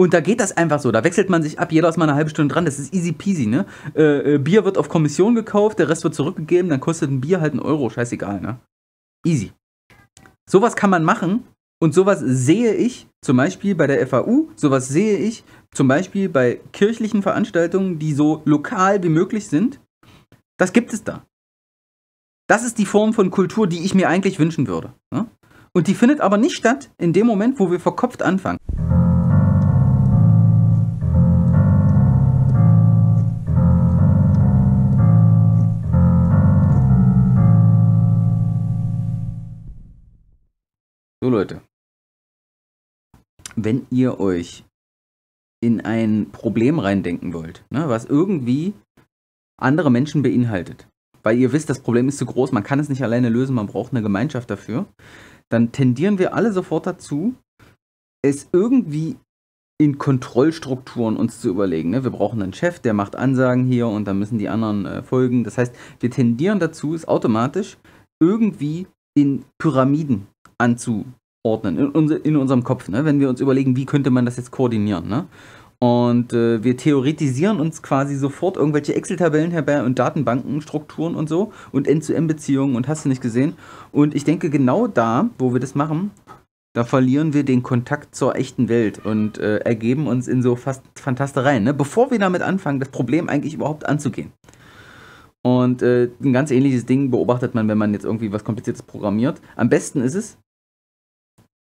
Und da geht das einfach so. Da wechselt man sich ab, jeder ist mal eine halbe Stunde dran. Das ist easy peasy, ne? Äh, äh, Bier wird auf Kommission gekauft, der Rest wird zurückgegeben, dann kostet ein Bier halt einen Euro, scheißegal, ne? Easy. Sowas kann man machen und sowas sehe ich zum Beispiel bei der FAU, sowas sehe ich zum Beispiel bei kirchlichen Veranstaltungen, die so lokal wie möglich sind. Das gibt es da. Das ist die Form von Kultur, die ich mir eigentlich wünschen würde. Ne? Und die findet aber nicht statt in dem Moment, wo wir verkopft anfangen. So Leute, wenn ihr euch in ein Problem reindenken wollt, ne, was irgendwie andere Menschen beinhaltet, weil ihr wisst, das Problem ist zu groß, man kann es nicht alleine lösen, man braucht eine Gemeinschaft dafür, dann tendieren wir alle sofort dazu, es irgendwie in Kontrollstrukturen uns zu überlegen. Ne? Wir brauchen einen Chef, der macht Ansagen hier und dann müssen die anderen äh, folgen. Das heißt, wir tendieren dazu, es automatisch irgendwie in Pyramiden anzuordnen in, unser, in unserem Kopf, ne? wenn wir uns überlegen, wie könnte man das jetzt koordinieren. Ne? Und äh, wir theoretisieren uns quasi sofort irgendwelche Excel-Tabellen herbei und Datenbanken, Strukturen und so und End-zu-End-Beziehungen und hast du nicht gesehen. Und ich denke, genau da, wo wir das machen, da verlieren wir den Kontakt zur echten Welt und äh, ergeben uns in so fast Fantastereien, ne? bevor wir damit anfangen, das Problem eigentlich überhaupt anzugehen. Und äh, ein ganz ähnliches Ding beobachtet man, wenn man jetzt irgendwie was Kompliziertes programmiert. Am besten ist es,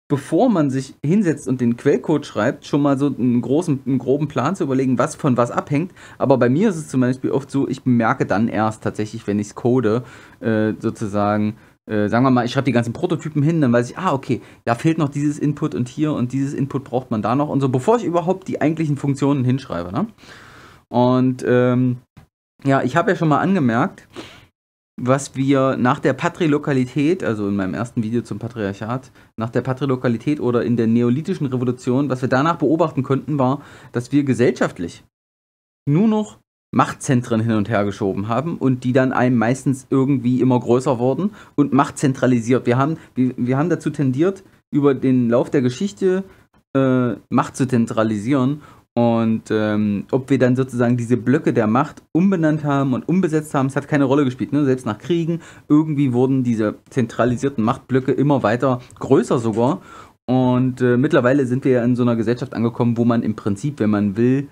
bevor man sich hinsetzt und den Quellcode schreibt, schon mal so einen großen, einen groben Plan zu überlegen, was von was abhängt. Aber bei mir ist es zum Beispiel oft so, ich merke dann erst tatsächlich, wenn ich es code, äh, sozusagen, äh, sagen wir mal, ich schreibe die ganzen Prototypen hin, dann weiß ich, ah, okay, da fehlt noch dieses Input und hier und dieses Input braucht man da noch und so, bevor ich überhaupt die eigentlichen Funktionen hinschreibe. Ne? Und ähm, ja, ich habe ja schon mal angemerkt, was wir nach der Patrilokalität, also in meinem ersten Video zum Patriarchat, nach der Patrilokalität oder in der neolithischen Revolution, was wir danach beobachten konnten, war, dass wir gesellschaftlich nur noch Machtzentren hin und her geschoben haben und die dann einem meistens irgendwie immer größer wurden und Macht zentralisiert. Wir haben, wir, wir haben dazu tendiert, über den Lauf der Geschichte äh, Macht zu zentralisieren und ähm, ob wir dann sozusagen diese Blöcke der Macht umbenannt haben und umbesetzt haben, es hat keine Rolle gespielt. Ne? Selbst nach Kriegen, irgendwie wurden diese zentralisierten Machtblöcke immer weiter größer sogar. Und äh, mittlerweile sind wir ja in so einer Gesellschaft angekommen, wo man im Prinzip, wenn man will,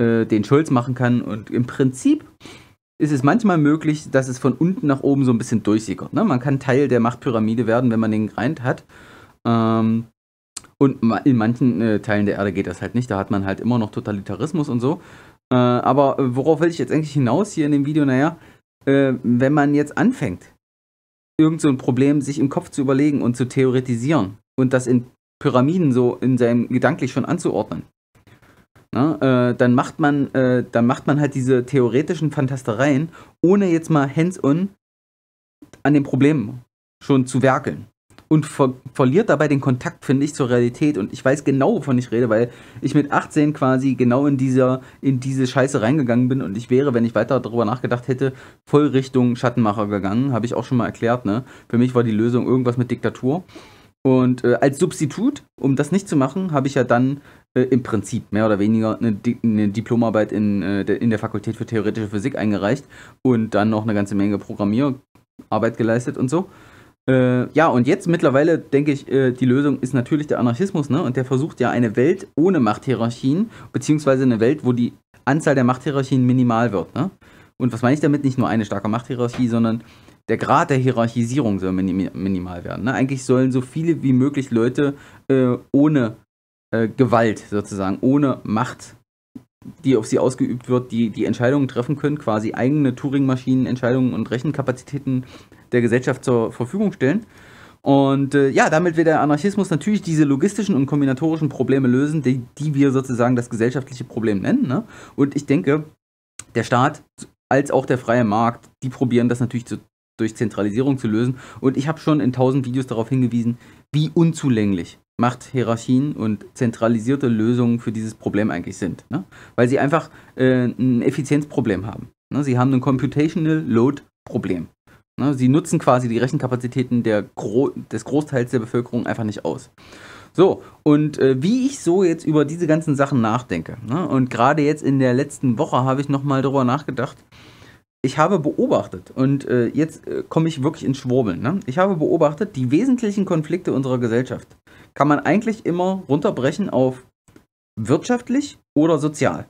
äh, den Schulz machen kann. Und im Prinzip ist es manchmal möglich, dass es von unten nach oben so ein bisschen durchsickert. Ne? Man kann Teil der Machtpyramide werden, wenn man den Grind hat. Ähm, und in manchen äh, Teilen der Erde geht das halt nicht. Da hat man halt immer noch Totalitarismus und so. Äh, aber äh, worauf will ich jetzt eigentlich hinaus hier in dem Video? Naja, äh, wenn man jetzt anfängt, irgend so ein Problem sich im Kopf zu überlegen und zu theoretisieren und das in Pyramiden so in seinem gedanklich schon anzuordnen, na, äh, dann, macht man, äh, dann macht man halt diese theoretischen Fantastereien, ohne jetzt mal hands-on an den Problemen schon zu werkeln und ver verliert dabei den Kontakt, finde ich, zur Realität. Und ich weiß genau, wovon ich rede, weil ich mit 18 quasi genau in, dieser, in diese Scheiße reingegangen bin und ich wäre, wenn ich weiter darüber nachgedacht hätte, voll Richtung Schattenmacher gegangen. Habe ich auch schon mal erklärt, ne? Für mich war die Lösung irgendwas mit Diktatur. Und äh, als Substitut, um das nicht zu machen, habe ich ja dann äh, im Prinzip mehr oder weniger eine, Di eine Diplomarbeit in, äh, de in der Fakultät für theoretische Physik eingereicht und dann noch eine ganze Menge Programmierarbeit geleistet und so. Äh, ja, und jetzt mittlerweile denke ich, äh, die Lösung ist natürlich der Anarchismus, ne? Und der versucht ja eine Welt ohne Machthierarchien, beziehungsweise eine Welt, wo die Anzahl der Machthierarchien minimal wird, ne? Und was meine ich damit? Nicht nur eine starke Machthierarchie, sondern der Grad der Hierarchisierung soll minim minimal werden. Ne? Eigentlich sollen so viele wie möglich Leute äh, ohne äh, Gewalt sozusagen, ohne Macht die auf sie ausgeübt wird, die die Entscheidungen treffen können, quasi eigene Turing-Maschinen, Entscheidungen und Rechenkapazitäten der Gesellschaft zur Verfügung stellen. Und äh, ja, damit wird der Anarchismus natürlich diese logistischen und kombinatorischen Probleme lösen, die, die wir sozusagen das gesellschaftliche Problem nennen. Ne? Und ich denke, der Staat als auch der freie Markt, die probieren das natürlich zu, durch Zentralisierung zu lösen. Und ich habe schon in tausend Videos darauf hingewiesen, wie unzulänglich Machthierarchien und zentralisierte Lösungen für dieses Problem eigentlich sind. Ne? Weil sie einfach äh, ein Effizienzproblem haben. Ne? Sie haben ein Computational Load Problem. Ne? Sie nutzen quasi die Rechenkapazitäten der Gro des Großteils der Bevölkerung einfach nicht aus. So, und äh, wie ich so jetzt über diese ganzen Sachen nachdenke, ne? und gerade jetzt in der letzten Woche habe ich nochmal darüber nachgedacht, ich habe beobachtet, und äh, jetzt äh, komme ich wirklich ins Schwurbeln, ne? ich habe beobachtet, die wesentlichen Konflikte unserer Gesellschaft kann man eigentlich immer runterbrechen auf wirtschaftlich oder sozial.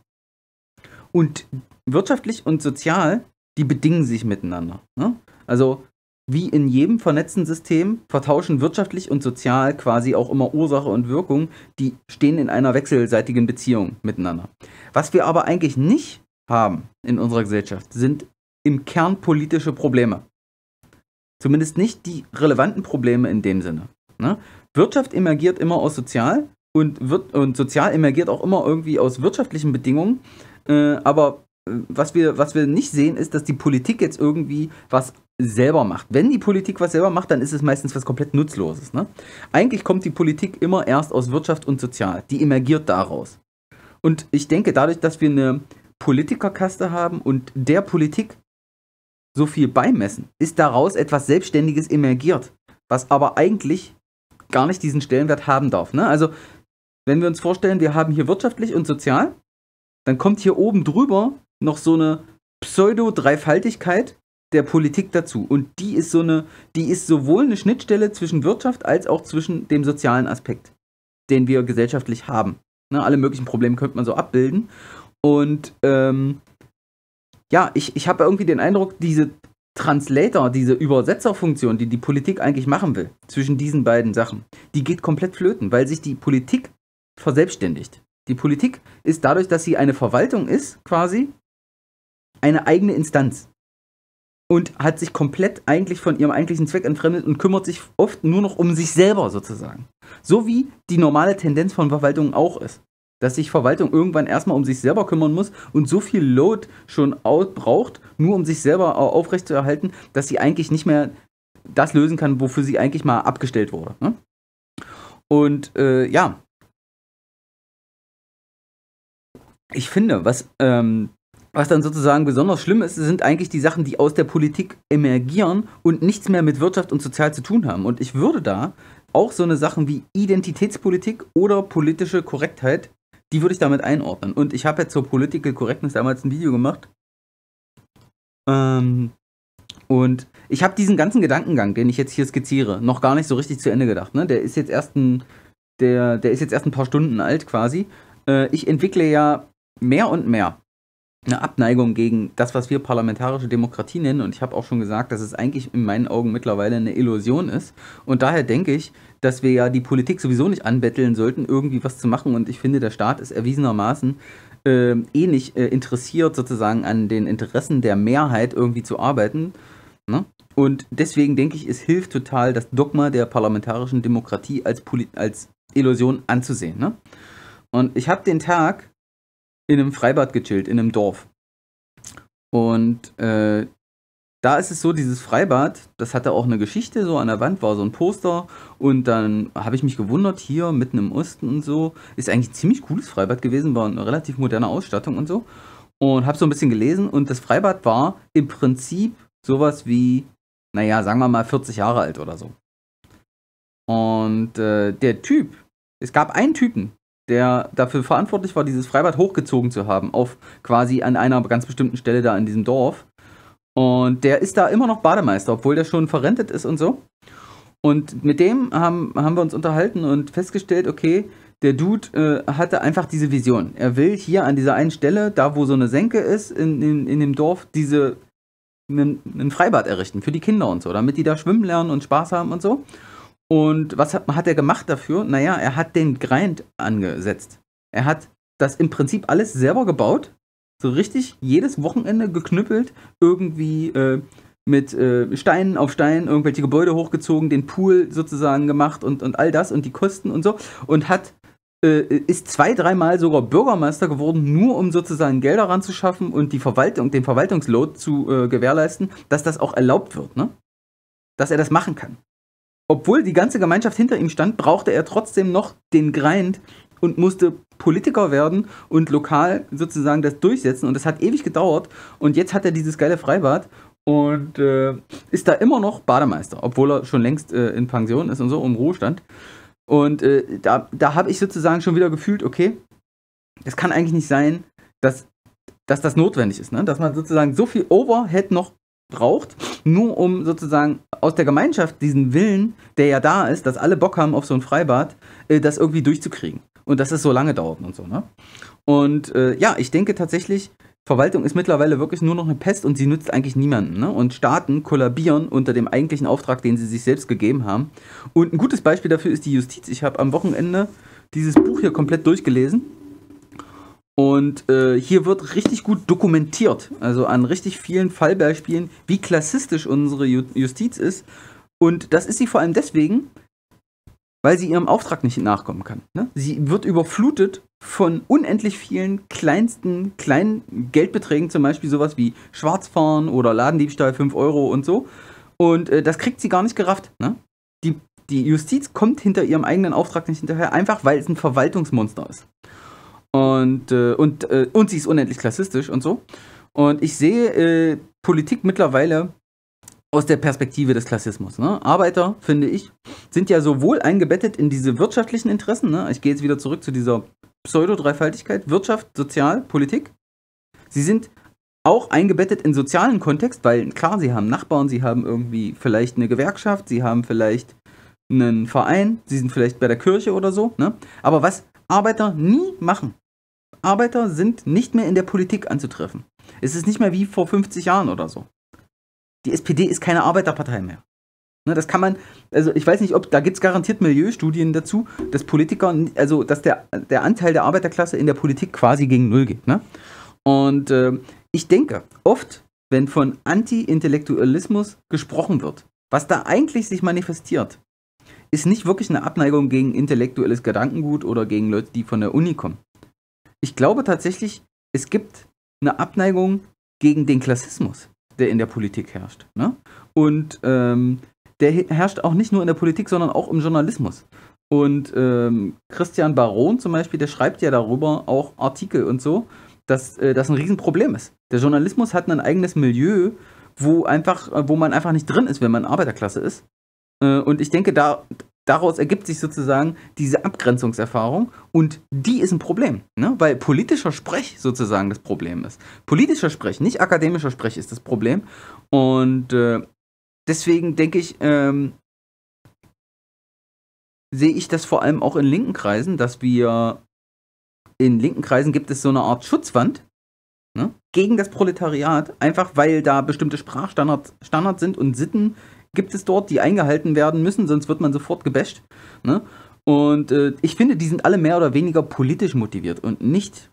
Und wirtschaftlich und sozial, die bedingen sich miteinander. Ne? Also wie in jedem vernetzten System vertauschen wirtschaftlich und sozial quasi auch immer Ursache und Wirkung, die stehen in einer wechselseitigen Beziehung miteinander. Was wir aber eigentlich nicht haben in unserer Gesellschaft, sind im Kern politische Probleme. Zumindest nicht die relevanten Probleme in dem Sinne. Ne? Wirtschaft emergiert immer aus sozial und, wird, und sozial emergiert auch immer irgendwie aus wirtschaftlichen Bedingungen. Äh, aber äh, was wir, was wir nicht sehen, ist, dass die Politik jetzt irgendwie was selber macht. Wenn die Politik was selber macht, dann ist es meistens was komplett Nutzloses. Ne? Eigentlich kommt die Politik immer erst aus Wirtschaft und Sozial. Die emergiert daraus. Und ich denke, dadurch, dass wir eine Politikerkaste haben und der Politik so viel beimessen, ist daraus etwas Selbstständiges emergiert, was aber eigentlich gar nicht diesen Stellenwert haben darf. Ne? Also, wenn wir uns vorstellen, wir haben hier wirtschaftlich und sozial, dann kommt hier oben drüber noch so eine Pseudo-Dreifaltigkeit, der Politik dazu. Und die ist so eine, die ist sowohl eine Schnittstelle zwischen Wirtschaft als auch zwischen dem sozialen Aspekt, den wir gesellschaftlich haben. Ne, alle möglichen Probleme könnte man so abbilden. Und ähm, ja, ich, ich habe irgendwie den Eindruck, diese Translator, diese Übersetzerfunktion, die die Politik eigentlich machen will, zwischen diesen beiden Sachen, die geht komplett flöten, weil sich die Politik verselbstständigt. Die Politik ist dadurch, dass sie eine Verwaltung ist, quasi eine eigene Instanz und hat sich komplett eigentlich von ihrem eigentlichen Zweck entfremdet und kümmert sich oft nur noch um sich selber sozusagen. So wie die normale Tendenz von Verwaltungen auch ist. Dass sich Verwaltung irgendwann erstmal um sich selber kümmern muss und so viel Load schon braucht, nur um sich selber aufrechtzuerhalten, dass sie eigentlich nicht mehr das lösen kann, wofür sie eigentlich mal abgestellt wurde. Ne? Und äh, ja, ich finde, was ähm, was dann sozusagen besonders schlimm ist, sind eigentlich die Sachen, die aus der Politik emergieren und nichts mehr mit Wirtschaft und Sozial zu tun haben. Und ich würde da auch so eine Sachen wie Identitätspolitik oder politische Korrektheit, die würde ich damit einordnen. Und ich habe ja zur Political Correctness damals ein Video gemacht. Ähm, und ich habe diesen ganzen Gedankengang, den ich jetzt hier skizziere, noch gar nicht so richtig zu Ende gedacht. Ne? Der ist jetzt erst ein, der, der ist jetzt erst ein paar Stunden alt quasi. Äh, ich entwickle ja mehr und mehr eine Abneigung gegen das, was wir parlamentarische Demokratie nennen. Und ich habe auch schon gesagt, dass es eigentlich in meinen Augen mittlerweile eine Illusion ist. Und daher denke ich, dass wir ja die Politik sowieso nicht anbetteln sollten, irgendwie was zu machen. Und ich finde, der Staat ist erwiesenermaßen äh, eh nicht äh, interessiert, sozusagen an den Interessen der Mehrheit irgendwie zu arbeiten. Ne? Und deswegen denke ich, es hilft total, das Dogma der parlamentarischen Demokratie als, Poli als Illusion anzusehen. Ne? Und ich habe den Tag in einem Freibad gechillt, in einem Dorf. Und äh, da ist es so, dieses Freibad, das hatte auch eine Geschichte, so an der Wand war so ein Poster und dann habe ich mich gewundert, hier mitten im Osten und so, ist eigentlich ein ziemlich cooles Freibad gewesen, war eine relativ moderne Ausstattung und so und habe so ein bisschen gelesen und das Freibad war im Prinzip sowas wie, naja, sagen wir mal 40 Jahre alt oder so. Und äh, der Typ, es gab einen Typen, der dafür verantwortlich war, dieses Freibad hochgezogen zu haben, auf quasi an einer ganz bestimmten Stelle da in diesem Dorf. Und der ist da immer noch Bademeister, obwohl der schon verrentet ist und so. Und mit dem haben, haben wir uns unterhalten und festgestellt, okay, der Dude äh, hatte einfach diese Vision. Er will hier an dieser einen Stelle, da wo so eine Senke ist, in, in, in dem Dorf, diese ein Freibad errichten für die Kinder und so, damit die da schwimmen lernen und Spaß haben und so. Und was hat, hat er gemacht dafür? Naja, er hat den Grind angesetzt. Er hat das im Prinzip alles selber gebaut. So richtig jedes Wochenende geknüppelt, irgendwie äh, mit äh, Steinen auf Steinen irgendwelche Gebäude hochgezogen, den Pool sozusagen gemacht und, und all das und die Kosten und so. Und hat äh, ist zwei, dreimal sogar Bürgermeister geworden, nur um sozusagen Gelder ranzuschaffen und die Verwaltung, den Verwaltungsload zu äh, gewährleisten, dass das auch erlaubt wird, ne? Dass er das machen kann. Obwohl die ganze Gemeinschaft hinter ihm stand, brauchte er trotzdem noch den Grind und musste Politiker werden und lokal sozusagen das durchsetzen. Und das hat ewig gedauert. Und jetzt hat er dieses geile Freibad und äh, ist da immer noch Bademeister, obwohl er schon längst äh, in Pension ist und so im Ruhestand. Und äh, da, da habe ich sozusagen schon wieder gefühlt, okay, es kann eigentlich nicht sein, dass, dass das notwendig ist, ne? dass man sozusagen so viel Overhead noch braucht, nur um sozusagen aus der Gemeinschaft diesen Willen, der ja da ist, dass alle Bock haben auf so ein Freibad, äh, das irgendwie durchzukriegen. Und dass es so lange dauert und so, ne? Und äh, ja, ich denke tatsächlich, Verwaltung ist mittlerweile wirklich nur noch eine Pest und sie nützt eigentlich niemanden. Ne? Und Staaten kollabieren unter dem eigentlichen Auftrag, den sie sich selbst gegeben haben. Und ein gutes Beispiel dafür ist die Justiz. Ich habe am Wochenende dieses Buch hier komplett durchgelesen. Und äh, hier wird richtig gut dokumentiert, also an richtig vielen Fallbeispielen, wie klassistisch unsere Justiz ist. Und das ist sie vor allem deswegen, weil sie ihrem Auftrag nicht nachkommen kann. Ne? Sie wird überflutet von unendlich vielen kleinsten, kleinen Geldbeträgen, zum Beispiel sowas wie Schwarzfahren oder Ladendiebstahl 5 Euro und so. Und äh, das kriegt sie gar nicht gerafft. Ne? Die, die Justiz kommt hinter ihrem eigenen Auftrag nicht hinterher, einfach weil es ein Verwaltungsmonster ist. Und, äh, und, äh, und sie ist unendlich klassistisch und so. Und ich sehe äh, Politik mittlerweile aus der Perspektive des Klassismus. Ne? Arbeiter, finde ich, sind ja sowohl eingebettet in diese wirtschaftlichen Interessen. Ne? Ich gehe jetzt wieder zurück zu dieser Pseudo-Dreifaltigkeit: Wirtschaft, Sozial, Politik. Sie sind auch eingebettet in sozialen Kontext, weil klar, sie haben Nachbarn, sie haben irgendwie vielleicht eine Gewerkschaft, sie haben vielleicht einen Verein, sie sind vielleicht bei der Kirche oder so. Ne? Aber was Arbeiter nie machen. Arbeiter sind nicht mehr in der Politik anzutreffen. Es ist nicht mehr wie vor 50 Jahren oder so. Die SPD ist keine Arbeiterpartei mehr. Ne, das kann man, also ich weiß nicht, ob, da gibt es garantiert Milieustudien dazu, dass Politiker, also dass der, der Anteil der Arbeiterklasse in der Politik quasi gegen Null geht. Ne? Und äh, ich denke, oft, wenn von Anti-Intellektualismus gesprochen wird, was da eigentlich sich manifestiert, ist nicht wirklich eine Abneigung gegen intellektuelles Gedankengut oder gegen Leute, die von der Uni kommen. Ich glaube tatsächlich, es gibt eine Abneigung gegen den Klassismus, der in der Politik herrscht. Ne? Und ähm, der herrscht auch nicht nur in der Politik, sondern auch im Journalismus. Und ähm, Christian Baron zum Beispiel, der schreibt ja darüber auch Artikel und so, dass äh, das ein Riesenproblem ist. Der Journalismus hat ein eigenes Milieu, wo einfach, wo man einfach nicht drin ist, wenn man Arbeiterklasse ist. Äh, und ich denke, da, daraus ergibt sich sozusagen diese Abgrenzungserfahrung und die ist ein Problem, ne? weil politischer Sprech sozusagen das Problem ist. Politischer Sprech, nicht akademischer Sprech ist das Problem und äh, deswegen denke ich, ähm, sehe ich das vor allem auch in linken Kreisen, dass wir in linken Kreisen gibt es so eine Art Schutzwand, ne? gegen das Proletariat, einfach weil da bestimmte Sprachstandards Standards sind und Sitten, gibt es dort, die eingehalten werden müssen, sonst wird man sofort gebasht. Ne? Und äh, ich finde, die sind alle mehr oder weniger politisch motiviert und nicht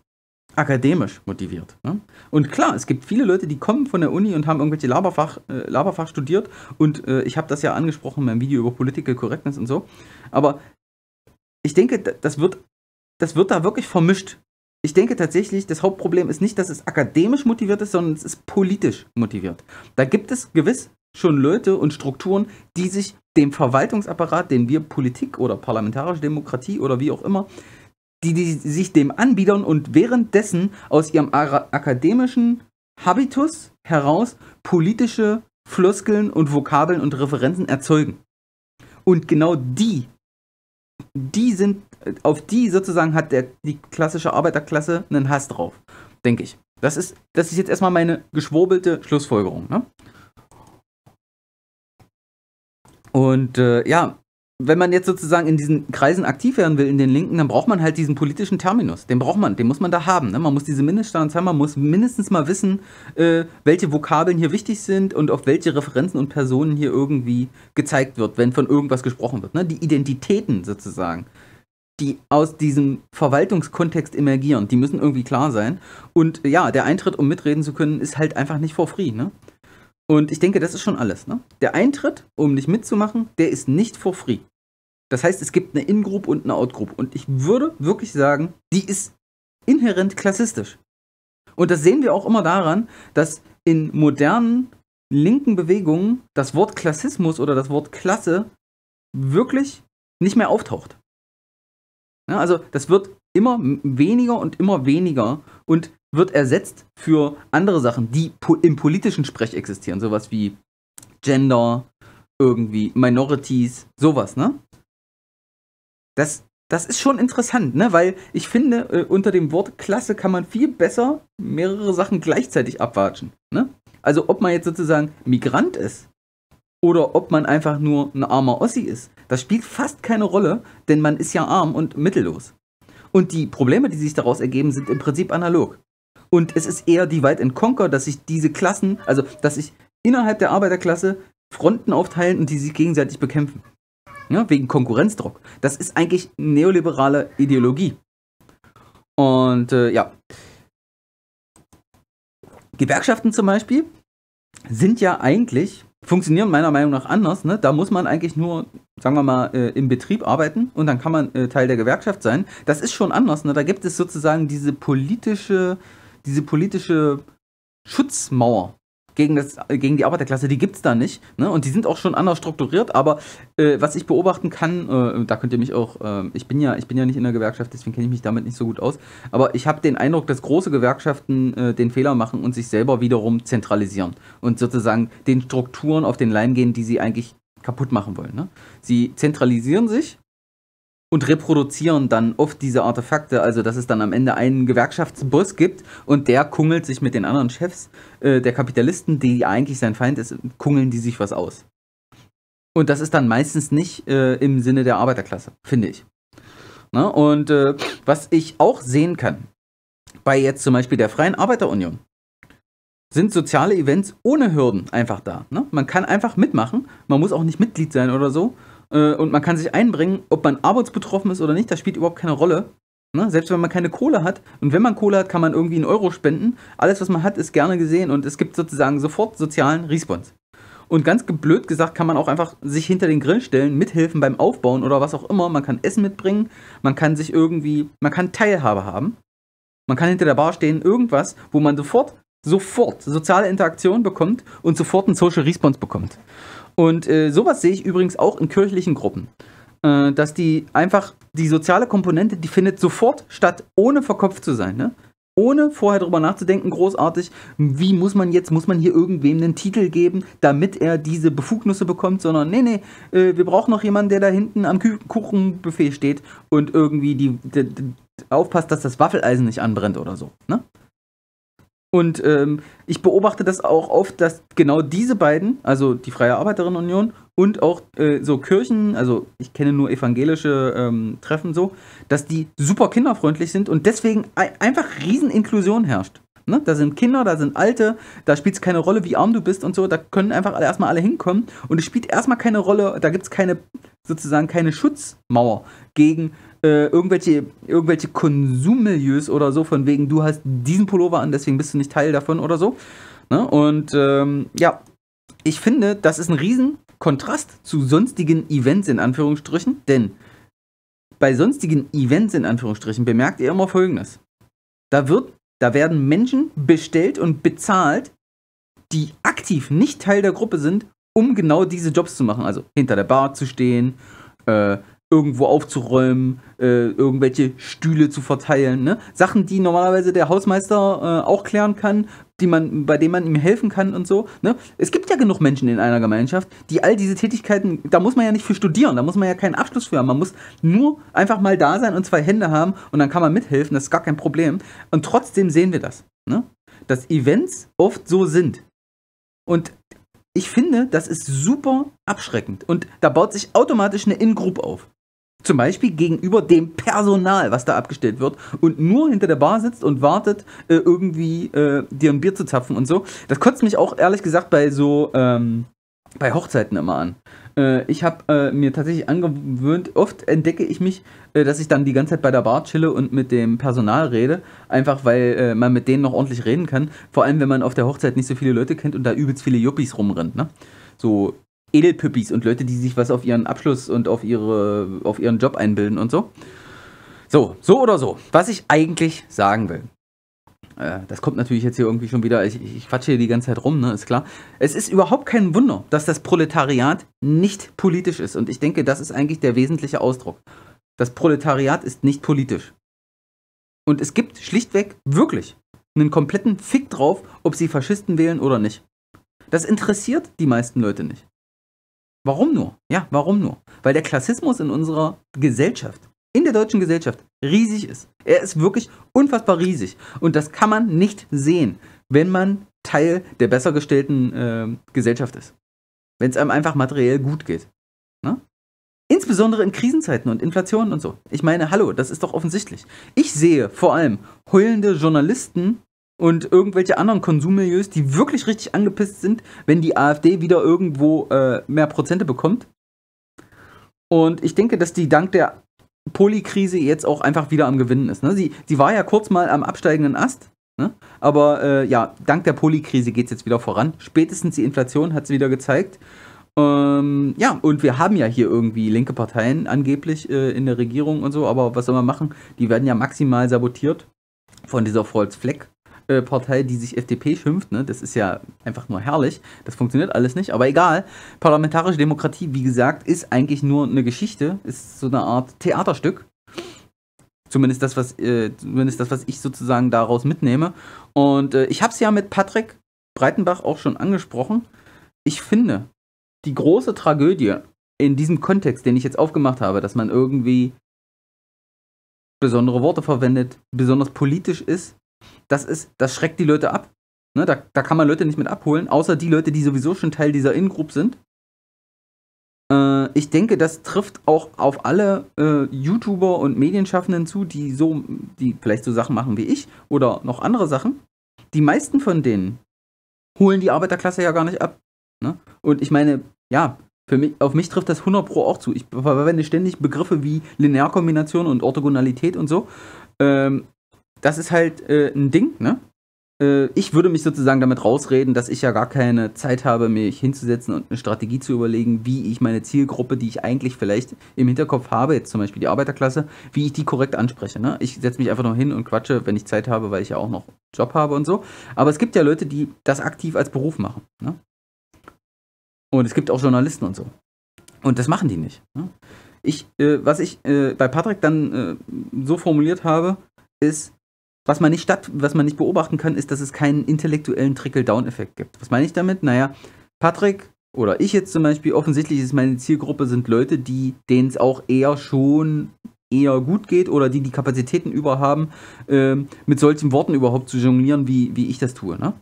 akademisch motiviert. Ne? Und klar, es gibt viele Leute, die kommen von der Uni und haben irgendwelche Laberfach, äh, Laberfach studiert. Und äh, ich habe das ja angesprochen in meinem Video über Political Correctness und so. Aber ich denke, das wird, das wird da wirklich vermischt. Ich denke tatsächlich, das Hauptproblem ist nicht, dass es akademisch motiviert ist, sondern es ist politisch motiviert. Da gibt es gewiss schon Leute und Strukturen, die sich dem Verwaltungsapparat, den wir Politik oder parlamentarische Demokratie oder wie auch immer, die, die sich dem anbiedern und währenddessen aus ihrem akademischen Habitus heraus politische Floskeln und Vokabeln und Referenzen erzeugen. Und genau die, die sind, auf die sozusagen hat der, die klassische Arbeiterklasse einen Hass drauf, denke ich. Das ist, das ist jetzt erstmal meine geschwurbelte Schlussfolgerung. Ne? Und äh, ja, wenn man jetzt sozusagen in diesen Kreisen aktiv werden will, in den Linken, dann braucht man halt diesen politischen Terminus. Den braucht man, den muss man da haben. Ne? Man muss diese Mindeststandards haben, man muss mindestens mal wissen, äh, welche Vokabeln hier wichtig sind und auf welche Referenzen und Personen hier irgendwie gezeigt wird, wenn von irgendwas gesprochen wird. Ne? Die Identitäten sozusagen, die aus diesem Verwaltungskontext emergieren, die müssen irgendwie klar sein. Und ja, der Eintritt, um mitreden zu können, ist halt einfach nicht for free. Ne? Und ich denke, das ist schon alles. Ne? Der Eintritt, um nicht mitzumachen, der ist nicht for free. Das heißt, es gibt eine In-Group und eine Out-Group. Und ich würde wirklich sagen, die ist inhärent klassistisch. Und das sehen wir auch immer daran, dass in modernen linken Bewegungen das Wort Klassismus oder das Wort Klasse wirklich nicht mehr auftaucht. Ja, also das wird immer weniger und immer weniger. Und wird ersetzt für andere Sachen, die po im politischen Sprech existieren. Sowas wie Gender, irgendwie Minorities, sowas, ne? Das, das ist schon interessant, ne? Weil ich finde, äh, unter dem Wort Klasse kann man viel besser mehrere Sachen gleichzeitig abwatschen, ne? Also ob man jetzt sozusagen Migrant ist oder ob man einfach nur ein armer Ossi ist, das spielt fast keine Rolle, denn man ist ja arm und mittellos. Und die Probleme, die sich daraus ergeben, sind im Prinzip analog. Und es ist eher Divide and Conquer, dass sich diese Klassen, also dass sich innerhalb der Arbeiterklasse Fronten aufteilen und die sich gegenseitig bekämpfen. Ja, wegen Konkurrenzdruck. Das ist eigentlich neoliberale Ideologie. Und äh, ja. Gewerkschaften zum Beispiel sind ja eigentlich, funktionieren meiner Meinung nach anders. Ne? Da muss man eigentlich nur, sagen wir mal, äh, im Betrieb arbeiten und dann kann man äh, Teil der Gewerkschaft sein. Das ist schon anders. Ne? Da gibt es sozusagen diese politische diese politische Schutzmauer gegen, das, gegen die Arbeiterklasse, die gibt es da nicht. Ne? Und die sind auch schon anders strukturiert, aber äh, was ich beobachten kann, äh, da könnt ihr mich auch, äh, ich, bin ja, ich bin ja nicht in der Gewerkschaft, deswegen kenne ich mich damit nicht so gut aus, aber ich habe den Eindruck, dass große Gewerkschaften äh, den Fehler machen und sich selber wiederum zentralisieren und sozusagen den Strukturen auf den Leim gehen, die sie eigentlich kaputt machen wollen. Ne? Sie zentralisieren sich und reproduzieren dann oft diese Artefakte, also dass es dann am Ende einen Gewerkschaftsboss gibt und der kungelt sich mit den anderen Chefs äh, der Kapitalisten, die eigentlich sein Feind ist, kungeln die sich was aus. Und das ist dann meistens nicht äh, im Sinne der Arbeiterklasse, finde ich. Na, ne? und äh, was ich auch sehen kann, bei jetzt zum Beispiel der Freien Arbeiterunion, sind soziale Events ohne Hürden einfach da. Ne? Man kann einfach mitmachen, man muss auch nicht Mitglied sein oder so. Äh, und man kann sich einbringen, ob man arbeitsbetroffen ist oder nicht, das spielt überhaupt keine Rolle. Ne? Selbst wenn man keine Kohle hat. Und wenn man Kohle hat, kann man irgendwie einen Euro spenden. Alles, was man hat, ist gerne gesehen und es gibt sozusagen sofort sozialen Response. Und ganz blöd gesagt kann man auch einfach sich hinter den Grill stellen, mithelfen beim Aufbauen oder was auch immer. Man kann Essen mitbringen, man kann sich irgendwie, man kann Teilhabe haben. Man kann hinter der Bar stehen, irgendwas, wo man sofort, sofort soziale Interaktion bekommt und sofort einen Social Response bekommt. Und äh, sowas sehe ich übrigens auch in kirchlichen Gruppen, äh, dass die einfach die soziale Komponente, die findet sofort statt, ohne verkopft zu sein. Ne? ohne vorher drüber nachzudenken, großartig, wie muss man jetzt, muss man hier irgendwem einen Titel geben, damit er diese Befugnisse bekommt, sondern nee, nee, äh, wir brauchen noch jemanden, der da hinten am Kuchenbuffet steht und irgendwie die, die, die, aufpasst, dass das Waffeleisen nicht anbrennt oder so. Ne? Und ähm, ich beobachte das auch oft, dass genau diese beiden, also die Freie Arbeiterinnenunion und auch äh, so Kirchen, also ich kenne nur evangelische ähm, Treffen so, dass die super kinderfreundlich sind und deswegen einfach Rieseninklusion herrscht. Ne? Da sind Kinder, da sind Alte, da spielt es keine Rolle, wie arm du bist und so. Da können einfach alle, erstmal alle hinkommen. Und es spielt erstmal keine Rolle, da gibt es keine, sozusagen keine Schutzmauer gegen äh, irgendwelche, irgendwelche Konsummilieus oder so, von wegen, du hast diesen Pullover an, deswegen bist du nicht Teil davon oder so. Ne? Und ähm, ja, ich finde, das ist ein riesen Kontrast zu sonstigen Events in Anführungsstrichen, denn bei sonstigen Events in Anführungsstrichen bemerkt ihr immer Folgendes. Da wird da werden Menschen bestellt und bezahlt, die aktiv nicht Teil der Gruppe sind, um genau diese Jobs zu machen. Also hinter der Bar zu stehen, äh, irgendwo aufzuräumen, äh, irgendwelche Stühle zu verteilen. Ne? Sachen, die normalerweise der Hausmeister äh, auch klären kann, die man, bei denen man ihm helfen kann und so. Ne? Es gibt ja genug Menschen in einer Gemeinschaft, die all diese Tätigkeiten, da muss man ja nicht für studieren, da muss man ja keinen Abschluss für haben. Man muss nur einfach mal da sein und zwei Hände haben und dann kann man mithelfen, das ist gar kein Problem. Und trotzdem sehen wir das. Ne? Dass Events oft so sind. Und ich finde, das ist super abschreckend. Und da baut sich automatisch eine In-Group auf. Zum Beispiel gegenüber dem Personal, was da abgestellt wird und nur hinter der Bar sitzt und wartet, äh, irgendwie äh, dir ein Bier zu zapfen und so. Das kotzt mich auch ehrlich gesagt bei so, ähm, bei Hochzeiten immer an. Äh, ich habe äh, mir tatsächlich angewöhnt, oft entdecke ich mich, äh, dass ich dann die ganze Zeit bei der Bar chille und mit dem Personal rede, einfach weil äh, man mit denen noch ordentlich reden kann. Vor allem, wenn man auf der Hochzeit nicht so viele Leute kennt und da übelst viele Juppies rumrennt, ne? So Edelpüppis und Leute, die sich was auf ihren Abschluss und auf, ihre, auf ihren Job einbilden und so. So, so oder so. Was ich eigentlich sagen will. Äh, das kommt natürlich jetzt hier irgendwie schon wieder, ich, ich quatsche hier die ganze Zeit rum, ne, ist klar. Es ist überhaupt kein Wunder, dass das Proletariat nicht politisch ist. Und ich denke, das ist eigentlich der wesentliche Ausdruck. Das Proletariat ist nicht politisch. Und es gibt schlichtweg wirklich einen kompletten Fick drauf, ob sie Faschisten wählen oder nicht. Das interessiert die meisten Leute nicht. Warum nur? Ja, warum nur? Weil der Klassismus in unserer Gesellschaft, in der deutschen Gesellschaft, riesig ist. Er ist wirklich unfassbar riesig. Und das kann man nicht sehen, wenn man Teil der bessergestellten äh, Gesellschaft ist. Wenn es einem einfach materiell gut geht. Ne? Insbesondere in Krisenzeiten und Inflationen und so. Ich meine, hallo, das ist doch offensichtlich. Ich sehe vor allem heulende Journalisten und irgendwelche anderen Konsummilieus, die wirklich richtig angepisst sind, wenn die AfD wieder irgendwo äh, mehr Prozente bekommt. Und ich denke, dass die dank der Polikrise jetzt auch einfach wieder am Gewinnen ist. Ne? Sie, sie war ja kurz mal am absteigenden Ast, ne? aber äh, ja, dank der Polikrise geht es jetzt wieder voran. Spätestens die Inflation hat es wieder gezeigt. Ähm, ja, und wir haben ja hier irgendwie linke Parteien angeblich äh, in der Regierung und so, aber was soll man machen? Die werden ja maximal sabotiert von dieser False Fleck äh, Partei, die sich FDP schimpft. Ne? Das ist ja einfach nur herrlich. Das funktioniert alles nicht, aber egal. Parlamentarische Demokratie, wie gesagt, ist eigentlich nur eine Geschichte, ist so eine Art Theaterstück. Zumindest das, was, äh, zumindest das, was ich sozusagen daraus mitnehme. Und äh, ich habe es ja mit Patrick Breitenbach auch schon angesprochen. Ich finde, die große Tragödie in diesem Kontext, den ich jetzt aufgemacht habe, dass man irgendwie besondere Worte verwendet, besonders politisch ist, das ist, das schreckt die Leute ab. Ne, da, da kann man Leute nicht mit abholen, außer die Leute, die sowieso schon Teil dieser In-Group sind. Äh, ich denke, das trifft auch auf alle äh, YouTuber und Medienschaffenden zu, die so, die vielleicht so Sachen machen wie ich oder noch andere Sachen. Die meisten von denen holen die Arbeiterklasse ja gar nicht ab. Ne? Und ich meine, ja, für mich, auf mich trifft das 100 Pro auch zu. Ich verwende ständig Begriffe wie Linearkombination und Orthogonalität und so. Ähm, das ist halt äh, ein Ding, ne? Äh, ich würde mich sozusagen damit rausreden, dass ich ja gar keine Zeit habe, mich hinzusetzen und eine Strategie zu überlegen, wie ich meine Zielgruppe, die ich eigentlich vielleicht im Hinterkopf habe, jetzt zum Beispiel die Arbeiterklasse, wie ich die korrekt anspreche. Ne? Ich setze mich einfach nur hin und quatsche, wenn ich Zeit habe, weil ich ja auch noch Job habe und so. Aber es gibt ja Leute, die das aktiv als Beruf machen. Ne? Und es gibt auch Journalisten und so. Und das machen die nicht. Ne? Ich, äh, was ich äh, bei Patrick dann äh, so formuliert habe, ist, was man nicht statt, was man nicht beobachten kann, ist, dass es keinen intellektuellen Trickle-Down-Effekt gibt. Was meine ich damit? Naja, Patrick oder ich jetzt zum Beispiel, offensichtlich ist meine Zielgruppe sind Leute, die denen es auch eher schon eher gut geht oder die die Kapazitäten über haben, äh, mit solchen Worten überhaupt zu jonglieren, wie, wie ich das tue. Ne?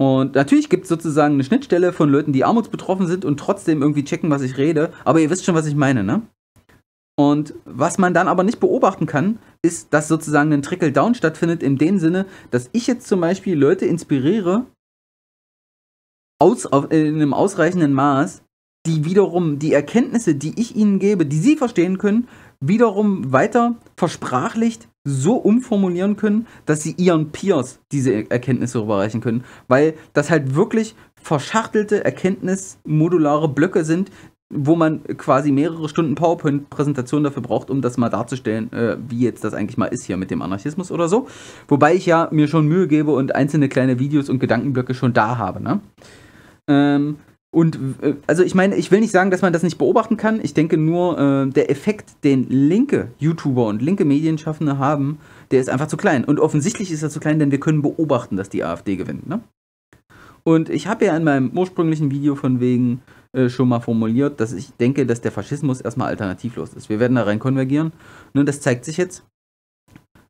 Und natürlich gibt es sozusagen eine Schnittstelle von Leuten, die armutsbetroffen sind und trotzdem irgendwie checken, was ich rede. Aber ihr wisst schon, was ich meine, ne? Und was man dann aber nicht beobachten kann, ist, dass sozusagen ein Trickle-Down stattfindet, in dem Sinne, dass ich jetzt zum Beispiel Leute inspiriere, aus, auf, äh, in einem ausreichenden Maß, die wiederum die Erkenntnisse, die ich ihnen gebe, die sie verstehen können, wiederum weiter versprachlicht so umformulieren können, dass sie ihren Peers diese Erkenntnisse überreichen können. Weil das halt wirklich verschachtelte Erkenntnismodulare Blöcke sind, wo man quasi mehrere Stunden PowerPoint-Präsentation dafür braucht, um das mal darzustellen, äh, wie jetzt das eigentlich mal ist hier mit dem Anarchismus oder so. Wobei ich ja mir schon Mühe gebe und einzelne kleine Videos und Gedankenblöcke schon da habe. Ne? Ähm, und äh, also ich meine, ich will nicht sagen, dass man das nicht beobachten kann. Ich denke nur, äh, der Effekt, den linke YouTuber und linke Medienschaffende haben, der ist einfach zu klein. Und offensichtlich ist er zu klein, denn wir können beobachten, dass die AfD gewinnt. Ne? Und ich habe ja in meinem ursprünglichen Video von wegen, äh, schon mal formuliert, dass ich denke, dass der Faschismus erstmal alternativlos ist. Wir werden da rein konvergieren. Nun, das zeigt sich jetzt.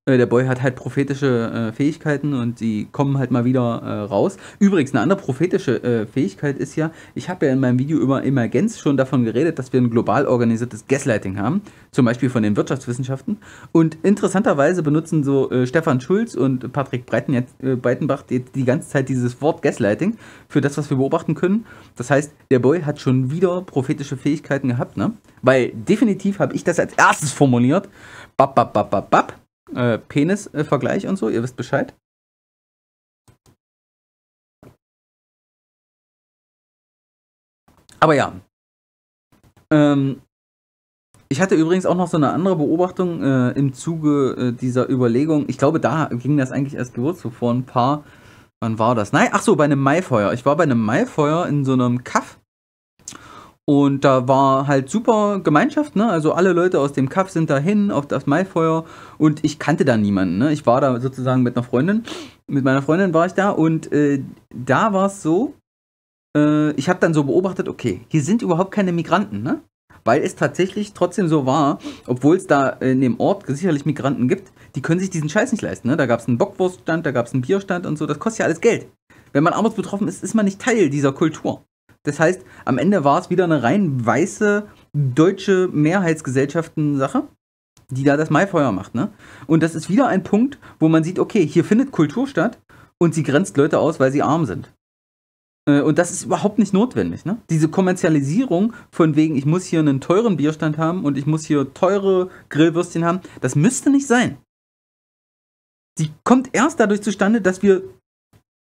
Äh, der Boy hat halt prophetische äh, Fähigkeiten und die kommen halt mal wieder äh, raus. Übrigens, eine andere prophetische äh, Fähigkeit ist ja, ich habe ja in meinem Video über Emergenz schon davon geredet, dass wir ein global organisiertes Gaslighting haben, zum Beispiel von den Wirtschaftswissenschaften. Und interessanterweise benutzen so äh, Stefan Schulz und Patrick Breiten, jetzt, äh, Breitenbach die, die, ganze Zeit dieses Wort Gaslighting für das, was wir beobachten können. Das heißt, der Boy hat schon wieder prophetische Fähigkeiten gehabt, ne? Weil definitiv habe ich das als erstes formuliert. Bap, bap, bap, bap, bap äh, Penis-Vergleich äh, und so, ihr wisst Bescheid. Aber ja. Ähm, ich hatte übrigens auch noch so eine andere Beobachtung äh, im Zuge äh, dieser Überlegung. Ich glaube, da ging das eigentlich erst gewurzt so vor ein paar. Wann war das? Nein, ach so, bei einem Maifeuer. Ich war bei einem Maifeuer in so einem Kaff und da war halt super Gemeinschaft, ne? Also alle Leute aus dem Kaff sind da hin auf das Maifeuer und ich kannte da niemanden, ne? Ich war da sozusagen mit einer Freundin, mit meiner Freundin war ich da und äh, da war es so, äh, ich habe dann so beobachtet, okay, hier sind überhaupt keine Migranten, ne? Weil es tatsächlich trotzdem so war, obwohl es da in dem Ort sicherlich Migranten gibt, die können sich diesen Scheiß nicht leisten, ne? Da gab es einen Bockwurststand, da gab es einen Bierstand und so, das kostet ja alles Geld. Wenn man armutsbetroffen ist, ist man nicht Teil dieser Kultur. Das heißt, am Ende war es wieder eine rein weiße deutsche Mehrheitsgesellschaften-Sache, die da das Maifeuer macht. Ne? Und das ist wieder ein Punkt, wo man sieht, okay, hier findet Kultur statt und sie grenzt Leute aus, weil sie arm sind. Äh, und das ist überhaupt nicht notwendig. Ne? Diese Kommerzialisierung von wegen, ich muss hier einen teuren Bierstand haben und ich muss hier teure Grillwürstchen haben, das müsste nicht sein. Sie kommt erst dadurch zustande, dass wir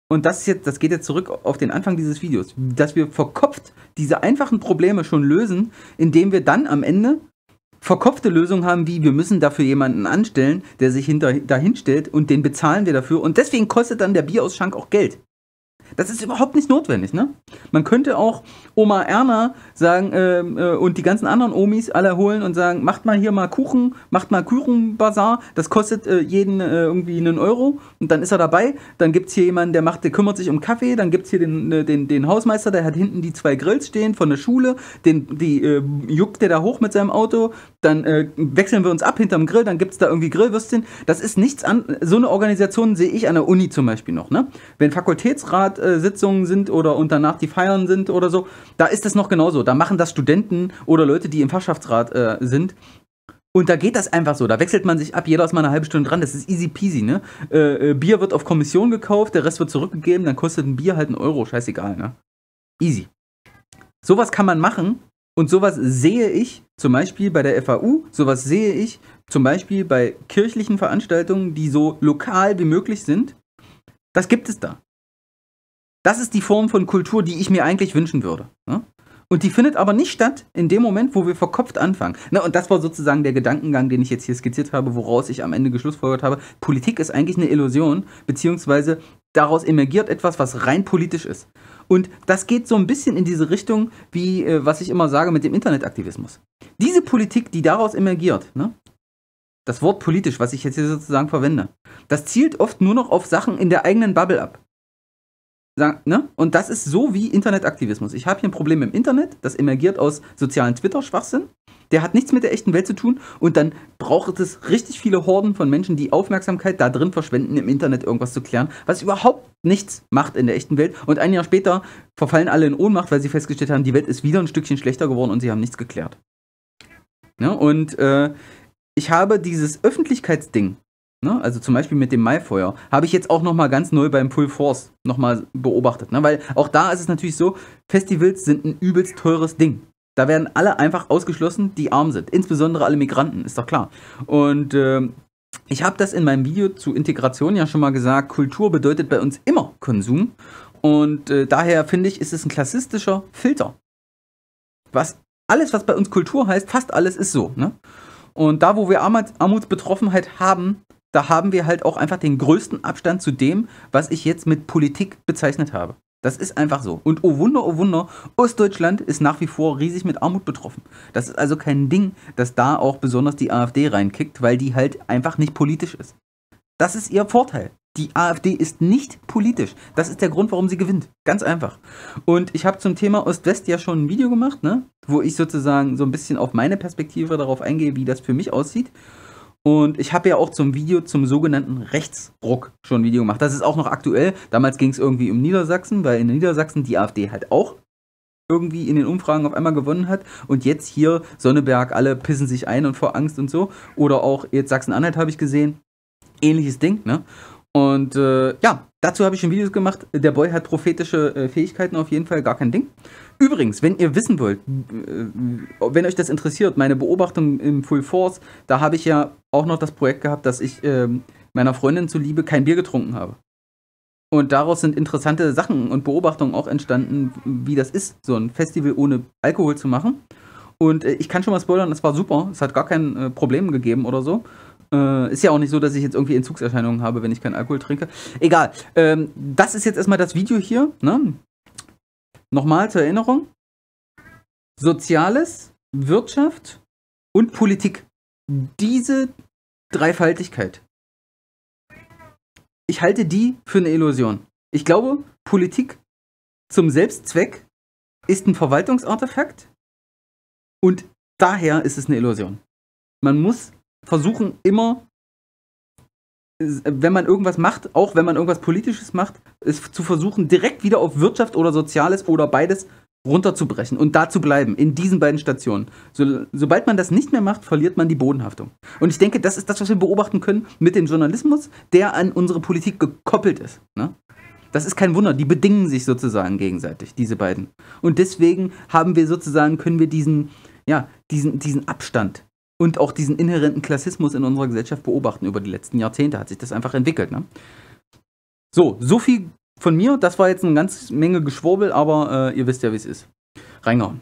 und das, ist jetzt, das geht jetzt zurück auf den Anfang dieses Videos, dass wir verkopft diese einfachen Probleme schon lösen, indem wir dann am Ende verkopfte Lösungen haben, wie wir müssen dafür jemanden anstellen, der sich hinter, dahin stellt und den bezahlen wir dafür. Und deswegen kostet dann der Bierausschank auch Geld. Das ist überhaupt nicht notwendig, ne? Man könnte auch Oma Erna sagen äh, äh, und die ganzen anderen Omis alle holen und sagen, macht mal hier mal Kuchen, macht mal Kuchenbazar, das kostet äh, jeden äh, irgendwie einen Euro und dann ist er dabei, dann gibt es hier jemanden, der macht, der kümmert sich um Kaffee, dann gibt es hier den, äh, den, den Hausmeister, der hat hinten die zwei Grills stehen von der Schule, den, die äh, juckt der da hoch mit seinem Auto, dann wechseln wir uns ab hinterm Grill, dann gibt es da irgendwie Grillwürstchen. Das ist nichts an, so eine Organisation sehe ich an der Uni zum Beispiel noch, ne? Wenn Fakultätsrat Monat äh, Sitzungen sind oder und danach die Feiern sind oder so, da ist das noch genauso. Da machen das Studenten oder Leute, die im Fachschaftsrat äh, sind. Und da geht das einfach so. Da wechselt man sich ab, jeder ist mal eine halbe Stunde dran. Das ist easy peasy, ne? Äh, äh Bier wird auf Kommission gekauft, der Rest wird zurückgegeben, dann kostet ein Bier halt einen Euro, scheißegal, ne? Easy. Sowas kann man machen und sowas sehe ich zum Beispiel bei der FAU, sowas sehe ich zum Beispiel bei kirchlichen Veranstaltungen, die so lokal wie möglich sind. Das gibt es da. Das ist die Form von Kultur, die ich mir eigentlich wünschen würde. Ne? Und die findet aber nicht statt in dem Moment, wo wir verkopft anfangen. Na, ne, und das war sozusagen der Gedankengang, den ich jetzt hier skizziert habe, woraus ich am Ende geschlussfolgert habe. Politik ist eigentlich eine Illusion, beziehungsweise daraus emergiert etwas, was rein politisch ist. Und das geht so ein bisschen in diese Richtung, wie äh, was ich immer sage mit dem Internetaktivismus. Diese Politik, die daraus emergiert, ne, das Wort politisch, was ich jetzt hier sozusagen verwende, das zielt oft nur noch auf Sachen in der eigenen Bubble ab. Ne? Und das ist so wie Internetaktivismus. Ich habe hier ein Problem im Internet, das emergiert aus sozialen Twitter-Schwachsinn. Der hat nichts mit der echten Welt zu tun und dann braucht es richtig viele Horden von Menschen, die Aufmerksamkeit da drin verschwenden, im Internet irgendwas zu klären, was überhaupt nichts macht in der echten Welt. Und ein Jahr später verfallen alle in Ohnmacht, weil sie festgestellt haben, die Welt ist wieder ein Stückchen schlechter geworden und sie haben nichts geklärt. Ne? Und äh, ich habe dieses Öffentlichkeitsding Ne? Also zum Beispiel mit dem Maifeuer. Habe ich jetzt auch nochmal ganz neu beim Full Force nochmal beobachtet. Ne? Weil auch da ist es natürlich so, Festivals sind ein übelst teures Ding. Da werden alle einfach ausgeschlossen, die arm sind. Insbesondere alle Migranten, ist doch klar. Und äh, ich habe das in meinem Video zu Integration ja schon mal gesagt, Kultur bedeutet bei uns immer Konsum. Und äh, daher finde ich, ist es ein klassistischer Filter. Was alles, was bei uns Kultur heißt, fast alles ist so. Ne? Und da, wo wir Armuts Armutsbetroffenheit haben, da haben wir halt auch einfach den größten Abstand zu dem, was ich jetzt mit Politik bezeichnet habe. Das ist einfach so. Und oh Wunder, oh Wunder, Ostdeutschland ist nach wie vor riesig mit Armut betroffen. Das ist also kein Ding, dass da auch besonders die AfD reinkickt, weil die halt einfach nicht politisch ist. Das ist ihr Vorteil. Die AfD ist nicht politisch. Das ist der Grund, warum sie gewinnt. Ganz einfach. Und ich habe zum Thema Ost-West ja schon ein Video gemacht, ne? wo ich sozusagen so ein bisschen auf meine Perspektive darauf eingehe, wie das für mich aussieht. Und ich habe ja auch zum Video zum sogenannten Rechtsruck schon ein Video gemacht. Das ist auch noch aktuell. Damals ging es irgendwie um Niedersachsen, weil in Niedersachsen die AfD halt auch irgendwie in den Umfragen auf einmal gewonnen hat. Und jetzt hier Sonneberg, alle pissen sich ein und vor Angst und so. Oder auch jetzt Sachsen-Anhalt habe ich gesehen. Ähnliches Ding, ne? Und äh, ja, Dazu habe ich schon Videos gemacht. Der Boy hat prophetische äh, Fähigkeiten auf jeden Fall, gar kein Ding. Übrigens, wenn ihr wissen wollt, äh, äh, wenn euch das interessiert, meine Beobachtung im Full Force, da habe ich ja auch noch das Projekt gehabt, dass ich ähm, meiner Freundin zuliebe kein Bier getrunken habe. Und daraus sind interessante Sachen und Beobachtungen auch entstanden, wie das ist, so ein Festival ohne Alkohol zu machen. Und ich kann schon mal spoilern, es war super, es hat gar kein Problem gegeben oder so. Äh, ist ja auch nicht so, dass ich jetzt irgendwie Entzugserscheinungen habe, wenn ich keinen Alkohol trinke. Egal. Ähm, das ist jetzt erstmal das Video hier. Ne? Nochmal zur Erinnerung. Soziales, Wirtschaft und Politik. Diese Dreifaltigkeit. Ich halte die für eine Illusion. Ich glaube, Politik zum Selbstzweck ist ein Verwaltungsartefakt und daher ist es eine Illusion. Man muss versuchen immer, wenn man irgendwas macht, auch wenn man irgendwas Politisches macht, es zu versuchen, direkt wieder auf Wirtschaft oder Soziales oder beides runterzubrechen und da zu bleiben, in diesen beiden Stationen. So, sobald man das nicht mehr macht, verliert man die Bodenhaftung. Und ich denke, das ist das, was wir beobachten können mit dem Journalismus, der an unsere Politik gekoppelt ist. Ne? Das ist kein Wunder, die bedingen sich sozusagen gegenseitig, diese beiden. Und deswegen haben wir sozusagen, können wir diesen, ja, diesen, diesen Abstand und auch diesen inhärenten Klassismus in unserer Gesellschaft beobachten über die letzten Jahrzehnte. Hat sich das einfach entwickelt. Ne? So, so viel von mir. Das war jetzt eine ganze Menge Geschwurbel, aber äh, ihr wisst ja, wie es ist. Reingehauen.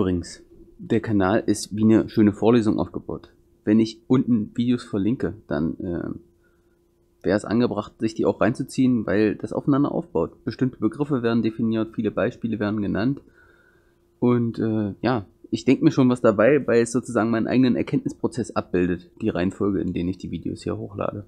Übrigens, der Kanal ist wie eine schöne Vorlesung aufgebaut. Wenn ich unten Videos verlinke, dann äh, wäre es angebracht, sich die auch reinzuziehen, weil das aufeinander aufbaut. Bestimmte Begriffe werden definiert, viele Beispiele werden genannt. Und äh, ja, ich denke mir schon was dabei, weil es sozusagen meinen eigenen Erkenntnisprozess abbildet, die Reihenfolge, in denen ich die Videos hier hochlade.